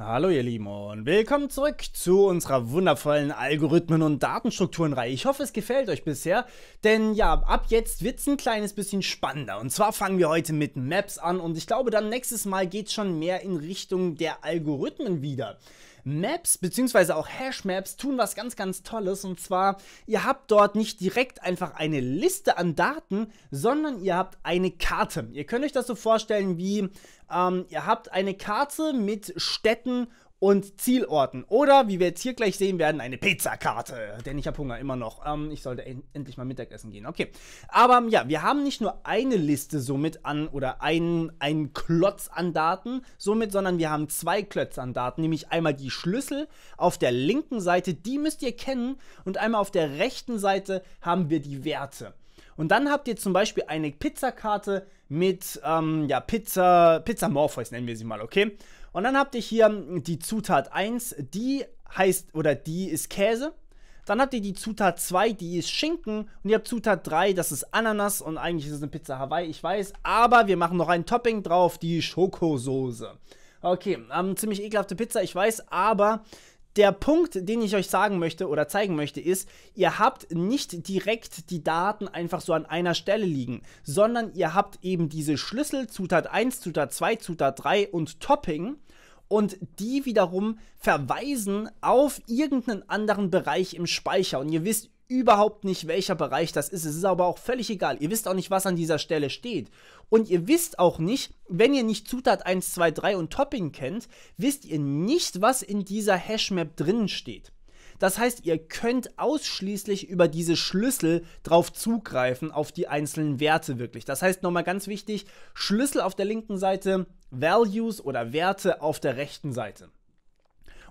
Hallo ihr Lieben und willkommen zurück zu unserer wundervollen Algorithmen- und Datenstrukturenreihe. Ich hoffe, es gefällt euch bisher, denn ja, ab jetzt wird es ein kleines bisschen spannender. Und zwar fangen wir heute mit Maps an und ich glaube, dann nächstes Mal geht es schon mehr in Richtung der Algorithmen wieder. Maps bzw. auch Hashmaps tun was ganz, ganz Tolles. Und zwar, ihr habt dort nicht direkt einfach eine Liste an Daten, sondern ihr habt eine Karte. Ihr könnt euch das so vorstellen wie ähm, ihr habt eine Karte mit Städten und Zielorten. Oder, wie wir jetzt hier gleich sehen werden, eine Pizzakarte. Denn ich habe Hunger immer noch. Ähm, ich sollte en endlich mal Mittagessen gehen. Okay. Aber ja, wir haben nicht nur eine Liste somit an oder einen, Klotz an Daten somit, sondern wir haben zwei Klötze an Daten. Nämlich einmal die Schlüssel auf der linken Seite, die müsst ihr kennen. Und einmal auf der rechten Seite haben wir die Werte. Und dann habt ihr zum Beispiel eine Pizzakarte mit ähm, ja, Pizza, Pizza Morpheus nennen wir sie mal, okay? Und dann habt ihr hier die Zutat 1, die heißt oder die ist Käse. Dann habt ihr die Zutat 2, die ist Schinken. Und ihr habt Zutat 3, das ist Ananas. Und eigentlich ist es eine Pizza Hawaii, ich weiß. Aber wir machen noch ein Topping drauf, die Schokosoße. Okay, ähm, ziemlich ekelhafte Pizza, ich weiß, aber der Punkt, den ich euch sagen möchte oder zeigen möchte, ist, ihr habt nicht direkt die Daten einfach so an einer Stelle liegen, sondern ihr habt eben diese Schlüssel, Zutat 1, Zutat 2, Zutat 3 und Topping und die wiederum verweisen auf irgendeinen anderen Bereich im Speicher. Und ihr wisst überhaupt nicht, welcher Bereich das ist. Es ist aber auch völlig egal. Ihr wisst auch nicht, was an dieser Stelle steht. Und ihr wisst auch nicht, wenn ihr nicht Zutat 1, 2, 3 und Topping kennt, wisst ihr nicht, was in dieser Hashmap drinnen steht. Das heißt, ihr könnt ausschließlich über diese Schlüssel drauf zugreifen, auf die einzelnen Werte wirklich. Das heißt nochmal ganz wichtig, Schlüssel auf der linken Seite, Values oder Werte auf der rechten Seite.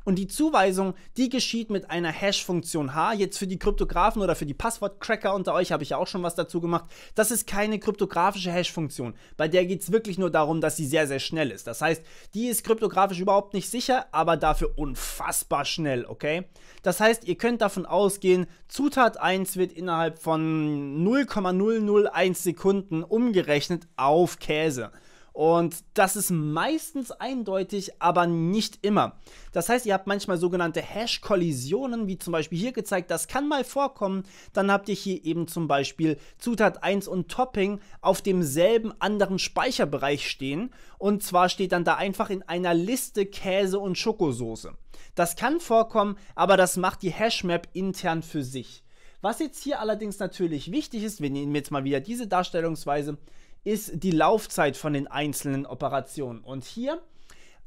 Und die Zuweisung, die geschieht mit einer Hash-Funktion H. Jetzt für die Kryptografen oder für die Passwort-Cracker unter euch habe ich ja auch schon was dazu gemacht. Das ist keine kryptografische Hash-Funktion. Bei der geht es wirklich nur darum, dass sie sehr, sehr schnell ist. Das heißt, die ist kryptografisch überhaupt nicht sicher, aber dafür unfassbar schnell, okay? Das heißt, ihr könnt davon ausgehen, Zutat 1 wird innerhalb von 0,001 Sekunden umgerechnet auf Käse. Und das ist meistens eindeutig, aber nicht immer. Das heißt, ihr habt manchmal sogenannte Hash-Kollisionen, wie zum Beispiel hier gezeigt, das kann mal vorkommen. Dann habt ihr hier eben zum Beispiel Zutat 1 und Topping auf demselben anderen Speicherbereich stehen. Und zwar steht dann da einfach in einer Liste Käse und Schokosoße. Das kann vorkommen, aber das macht die Hashmap intern für sich. Was jetzt hier allerdings natürlich wichtig ist, wir nehmen jetzt mal wieder diese Darstellungsweise, ist die Laufzeit von den einzelnen Operationen. Und hier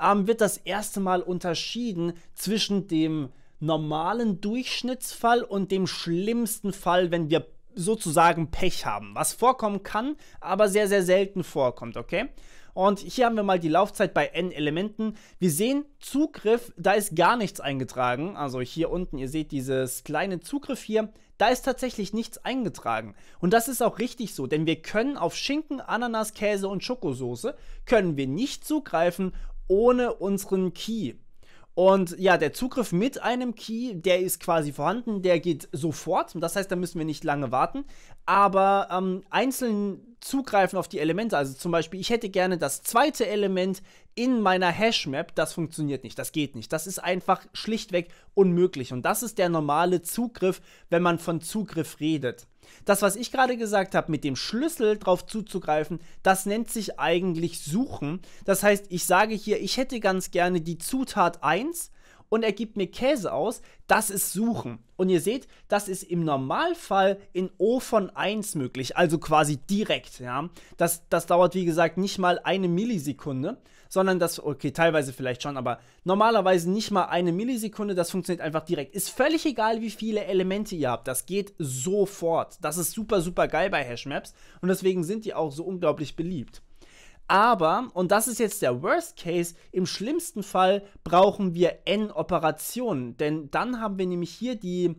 ähm, wird das erste Mal unterschieden zwischen dem normalen Durchschnittsfall und dem schlimmsten Fall, wenn wir sozusagen Pech haben, was vorkommen kann, aber sehr, sehr selten vorkommt, okay? Und hier haben wir mal die Laufzeit bei n Elementen. Wir sehen Zugriff, da ist gar nichts eingetragen. Also hier unten, ihr seht dieses kleine Zugriff hier, da ist tatsächlich nichts eingetragen. Und das ist auch richtig so, denn wir können auf Schinken, Ananas, Käse und Schokosoße können wir nicht zugreifen ohne unseren Key. Und ja, der Zugriff mit einem Key, der ist quasi vorhanden, der geht sofort. Das heißt, da müssen wir nicht lange warten. Aber ähm, einzeln zugreifen auf die Elemente, also zum Beispiel, ich hätte gerne das zweite Element in meiner Hashmap, das funktioniert nicht, das geht nicht. Das ist einfach schlichtweg unmöglich. Und das ist der normale Zugriff, wenn man von Zugriff redet. Das, was ich gerade gesagt habe, mit dem Schlüssel drauf zuzugreifen, das nennt sich eigentlich Suchen. Das heißt, ich sage hier, ich hätte ganz gerne die Zutat 1 und er gibt mir Käse aus, das ist Suchen. Und ihr seht, das ist im Normalfall in O von 1 möglich, also quasi direkt. Ja? Das, das dauert, wie gesagt, nicht mal eine Millisekunde, sondern das, okay, teilweise vielleicht schon, aber normalerweise nicht mal eine Millisekunde, das funktioniert einfach direkt. Ist völlig egal, wie viele Elemente ihr habt, das geht sofort. Das ist super, super geil bei Hashmaps und deswegen sind die auch so unglaublich beliebt. Aber, und das ist jetzt der Worst Case, im schlimmsten Fall brauchen wir n Operationen. Denn dann haben wir nämlich hier die,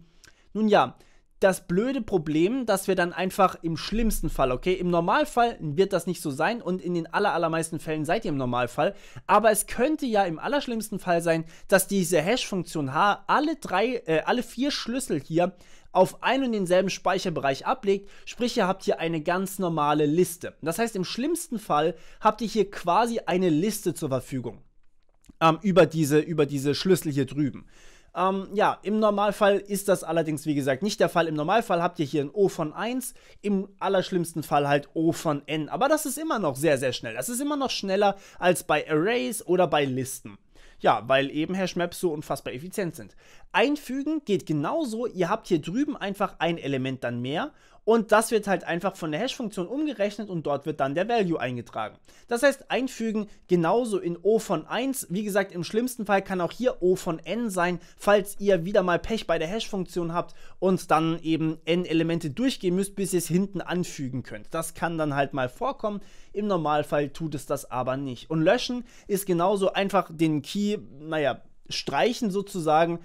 nun ja, das blöde Problem, dass wir dann einfach im schlimmsten Fall, okay, im Normalfall wird das nicht so sein und in den allermeisten Fällen seid ihr im Normalfall, aber es könnte ja im allerschlimmsten Fall sein, dass diese Hash-Funktion H alle drei, äh, alle vier Schlüssel hier auf einen und denselben Speicherbereich ablegt, sprich ihr habt hier eine ganz normale Liste. Das heißt, im schlimmsten Fall habt ihr hier quasi eine Liste zur Verfügung ähm, über, diese, über diese Schlüssel hier drüben. Ähm, ja, im Normalfall ist das allerdings, wie gesagt, nicht der Fall. Im Normalfall habt ihr hier ein O von 1, im allerschlimmsten Fall halt O von n. Aber das ist immer noch sehr, sehr schnell. Das ist immer noch schneller als bei Arrays oder bei Listen. Ja, weil eben Hashmaps so unfassbar effizient sind. Einfügen geht genauso. Ihr habt hier drüben einfach ein Element dann mehr und das wird halt einfach von der Hash-Funktion umgerechnet und dort wird dann der Value eingetragen. Das heißt, einfügen genauso in O von 1. Wie gesagt, im schlimmsten Fall kann auch hier O von n sein, falls ihr wieder mal Pech bei der Hash-Funktion habt und dann eben n Elemente durchgehen müsst, bis ihr es hinten anfügen könnt. Das kann dann halt mal vorkommen. Im Normalfall tut es das aber nicht. Und löschen ist genauso einfach den Key, naja, streichen sozusagen,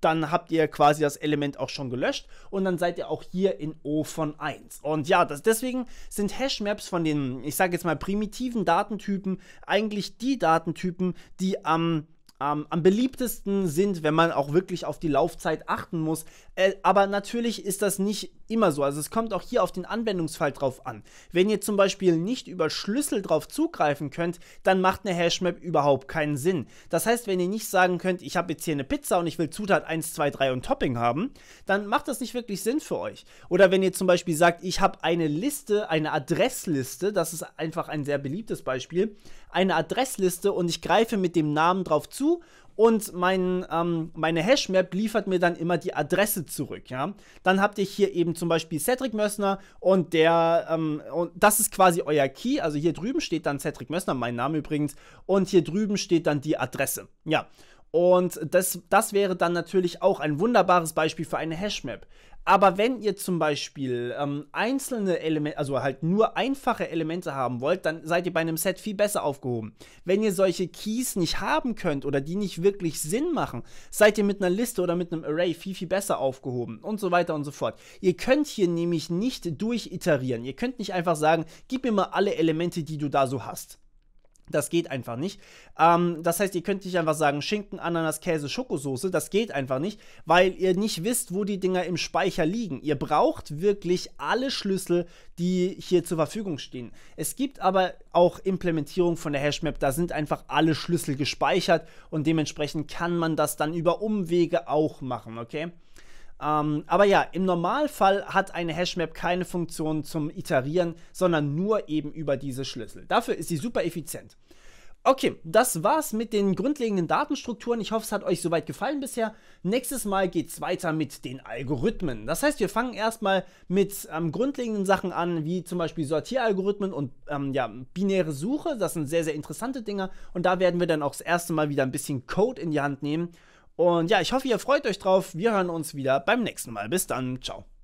dann habt ihr quasi das Element auch schon gelöscht und dann seid ihr auch hier in O von 1. Und ja, das, deswegen sind Hashmaps von den, ich sage jetzt mal, primitiven Datentypen eigentlich die Datentypen, die am ähm, am beliebtesten sind, wenn man auch wirklich auf die Laufzeit achten muss. Äh, aber natürlich ist das nicht immer so. Also es kommt auch hier auf den Anwendungsfall drauf an. Wenn ihr zum Beispiel nicht über Schlüssel drauf zugreifen könnt, dann macht eine Hashmap überhaupt keinen Sinn. Das heißt, wenn ihr nicht sagen könnt, ich habe jetzt hier eine Pizza und ich will Zutat 1, 2, 3 und Topping haben, dann macht das nicht wirklich Sinn für euch. Oder wenn ihr zum Beispiel sagt, ich habe eine Liste, eine Adressliste, das ist einfach ein sehr beliebtes Beispiel, eine Adressliste und ich greife mit dem Namen drauf zu und mein, ähm, meine Hashmap liefert mir dann immer die Adresse zurück. Ja? Dann habt ihr hier eben zum Beispiel Cedric Mössner und der, ähm, und das ist quasi euer Key. Also hier drüben steht dann Cedric Mössner, mein Name übrigens, und hier drüben steht dann die Adresse. Ja. Und das, das wäre dann natürlich auch ein wunderbares Beispiel für eine Hashmap. Aber wenn ihr zum Beispiel ähm, einzelne Elemente, also halt nur einfache Elemente haben wollt, dann seid ihr bei einem Set viel besser aufgehoben. Wenn ihr solche Keys nicht haben könnt oder die nicht wirklich Sinn machen, seid ihr mit einer Liste oder mit einem Array viel, viel besser aufgehoben und so weiter und so fort. Ihr könnt hier nämlich nicht durchiterieren. Ihr könnt nicht einfach sagen, gib mir mal alle Elemente, die du da so hast. Das geht einfach nicht. Ähm, das heißt, ihr könnt nicht einfach sagen Schinken, Ananas, Käse, Schokosoße. Das geht einfach nicht, weil ihr nicht wisst, wo die Dinger im Speicher liegen. Ihr braucht wirklich alle Schlüssel, die hier zur Verfügung stehen. Es gibt aber auch Implementierung von der Hashmap. Da sind einfach alle Schlüssel gespeichert und dementsprechend kann man das dann über Umwege auch machen, okay? Ähm, aber ja, im Normalfall hat eine Hashmap keine Funktion zum Iterieren, sondern nur eben über diese Schlüssel. Dafür ist sie super effizient. Okay, das war's mit den grundlegenden Datenstrukturen. Ich hoffe, es hat euch soweit gefallen bisher. Nächstes Mal geht's weiter mit den Algorithmen. Das heißt, wir fangen erstmal mit ähm, grundlegenden Sachen an, wie zum Beispiel Sortieralgorithmen und ähm, ja, binäre Suche. Das sind sehr, sehr interessante Dinge. Und da werden wir dann auch das erste Mal wieder ein bisschen Code in die Hand nehmen und ja, ich hoffe, ihr freut euch drauf. Wir hören uns wieder beim nächsten Mal. Bis dann. Ciao.